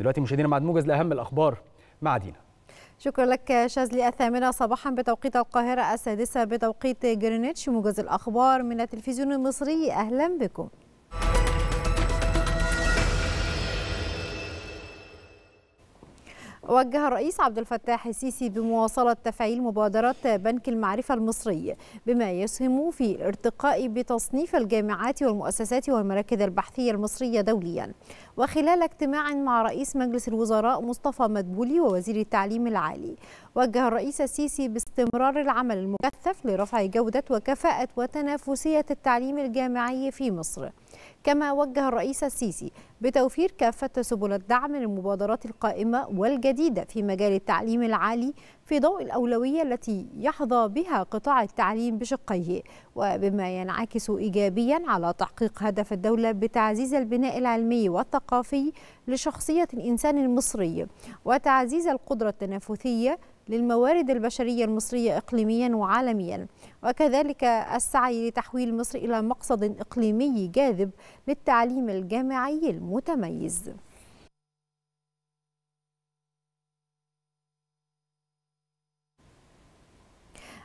دلوقتي مشاهدينا مع موجز لاهم الاخبار مع دينا شكرا لك شاذلي الثامنة صباحا بتوقيت القاهرة السادسة بتوقيت جرينتش موجز الأخبار من التلفزيون المصري أهلا بكم وجه الرئيس عبد الفتاح السيسي بمواصلة تفعيل مبادرات بنك المعرفة المصري بما يسهم في ارتقاء بتصنيف الجامعات والمؤسسات والمراكز البحثية المصرية دوليا وخلال اجتماع مع رئيس مجلس الوزراء مصطفى مدبولي ووزير التعليم العالي وجه الرئيس السيسي باستمرار العمل المكثف لرفع جودة وكفاءة وتنافسية التعليم الجامعي في مصر كما وجه الرئيس السيسي بتوفير كافة سبل الدعم للمبادرات القائمة والجديدة في مجال التعليم العالي في ضوء الأولوية التي يحظى بها قطاع التعليم بشقيه وبما ينعكس إيجابيا على تحقيق هدف الدولة بتعزيز البناء العلمي والثقافي لشخصية الإنسان المصري وتعزيز القدرة التنافسية للموارد البشرية المصرية إقليميا وعالميا وكذلك السعي لتحويل مصر إلى مقصد إقليمي جاذب للتعليم الجامعي المتميز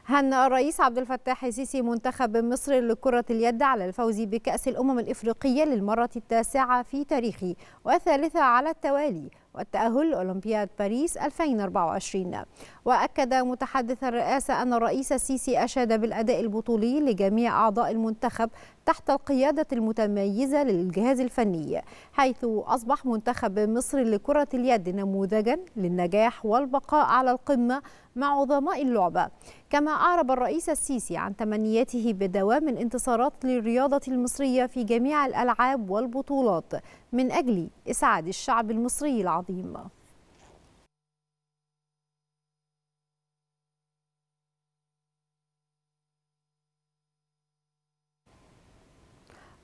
هنأ الرئيس عبد الفتاح السيسي منتخب مصر لكرة اليد على الفوز بكأس الأمم الإفريقية للمرة التاسعة في تاريخه والثالثة على التوالي والتأهل لأولمبياد باريس 2024 وأكد متحدث الرئاسة أن الرئيس السيسي أشاد بالأداء البطولي لجميع أعضاء المنتخب تحت القيادة المتميزة للجهاز الفني حيث أصبح منتخب مصر لكرة اليد نموذجا للنجاح والبقاء على القمة مع عظماء اللعبة كما أعرب الرئيس السيسي عن تمنياته بدوام الانتصارات للرياضة المصرية في جميع الألعاب والبطولات من أجل إسعاد الشعب المصري العظيم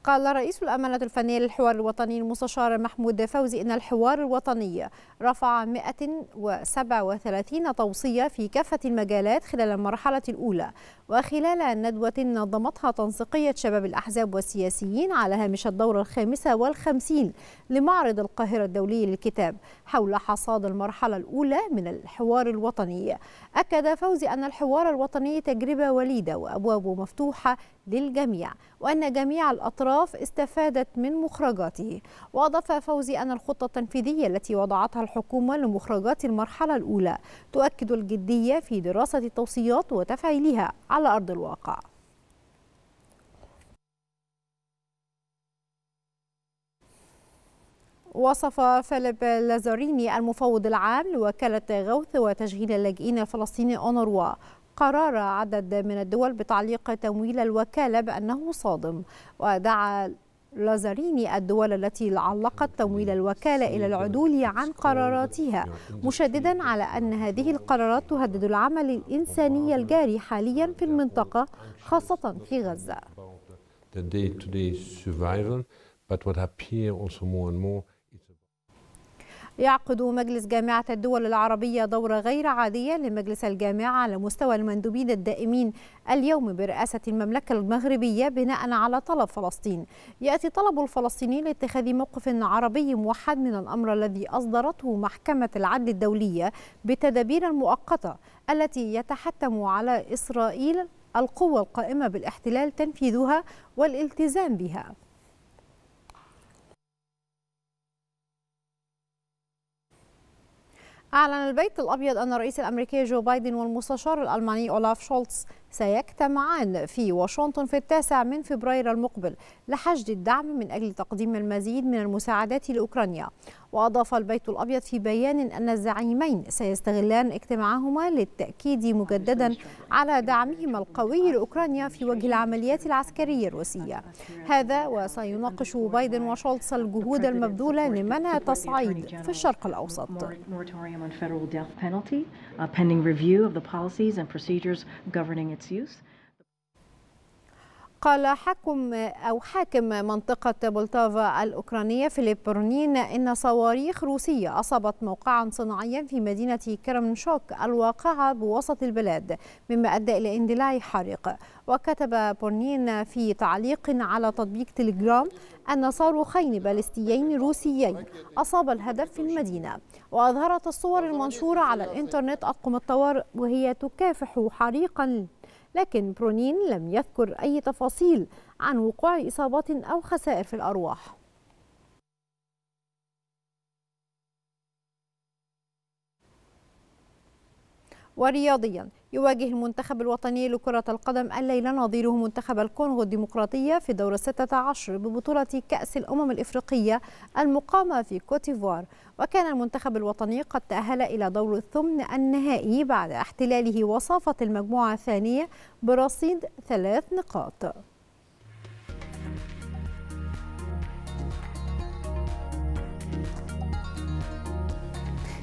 قال رئيس الأمانة الفنية للحوار الوطني المستشار محمود فوزي إن الحوار الوطني رفع 137 توصية في كافة المجالات خلال المرحلة الأولى وخلال ندوة نظمتها تنسيقية شباب الأحزاب والسياسيين على هامش الدورة الخامسة والخمسين لمعرض القاهرة الدولي للكتاب حول حصاد المرحلة الأولى من الحوار الوطني أكد فوزي أن الحوار الوطني تجربة وليدة وأبوابه مفتوحة للجميع وأن جميع الأطراف استفادت من مخرجاته وأضاف فوزي أن الخطة التنفيذية التي وضعتها الحكومة لمخرجات المرحلة الأولى تؤكد الجدية في دراسة التوصيات وتفعيلها على أرض الواقع وصف فيليب لازاريني المفوض العام لوكالة غوث وتشغيل اللاجئين الفلسطيني أونروا قرار عدد من الدول بتعليق تمويل الوكالة بأنه صادم ودعا لازاريني الدول التي علقت تمويل الوكالة إلى العدول عن قراراتها مشددا على أن هذه القرارات تهدد العمل الإنساني الجاري حاليا في المنطقة خاصة في غزة. يعقد مجلس جامعة الدول العربية دورة غير عادية لمجلس الجامعة على مستوى المندوبين الدائمين اليوم برئاسة المملكة المغربية بناء على طلب فلسطين يأتي طلب الفلسطيني لاتخاذ موقف عربي موحد من الأمر الذي أصدرته محكمة العدل الدولية بتدابير مؤقتة التي يتحتم على إسرائيل القوة القائمة بالاحتلال تنفيذها والالتزام بها أعلن البيت الأبيض أن الرئيس الأمريكي جو بايدن والمستشار الألماني أولاف شولتز سيجتمعان في واشنطن في التاسع من فبراير المقبل لحشد الدعم من أجل تقديم المزيد من المساعدات لأوكرانيا وأضاف البيت الأبيض في بيان أن الزعيمين سيستغلان اجتماعهما للتأكيد مجددا على دعمهما القوي لأوكرانيا في وجه العمليات العسكرية الروسية هذا وسيناقش بايدن وشولتس الجهود المبذولة لمنع تصعيد في الشرق الأوسط its use. قال حكم أو حاكم منطقة بولتافا الأوكرانية فيليب برونين إن صواريخ روسية أصابت موقعا صناعيا في مدينة كرمنشوك الواقعة بوسط البلاد مما أدى إلى اندلاع حريق وكتب بورنين في تعليق على تطبيق تليجرام أن صاروخين باليستيين روسيين أصاب الهدف في المدينة وأظهرت الصور المنشورة على الإنترنت أطقم الطوارئ وهي تكافح حريقا لكن برونين لم يذكر أي تفاصيل عن وقوع إصابات أو خسائر في الأرواح ورياضيا يواجه المنتخب الوطني لكرة القدم الليلة نظيره منتخب الكونغو الديمقراطية في دور 16 ببطولة كأس الأمم الإفريقية المقامة في كوتيفوار وكان المنتخب الوطني قد تأهل إلى دور الثمن النهائي بعد احتلاله وصافة المجموعة الثانية برصيد ثلاث نقاط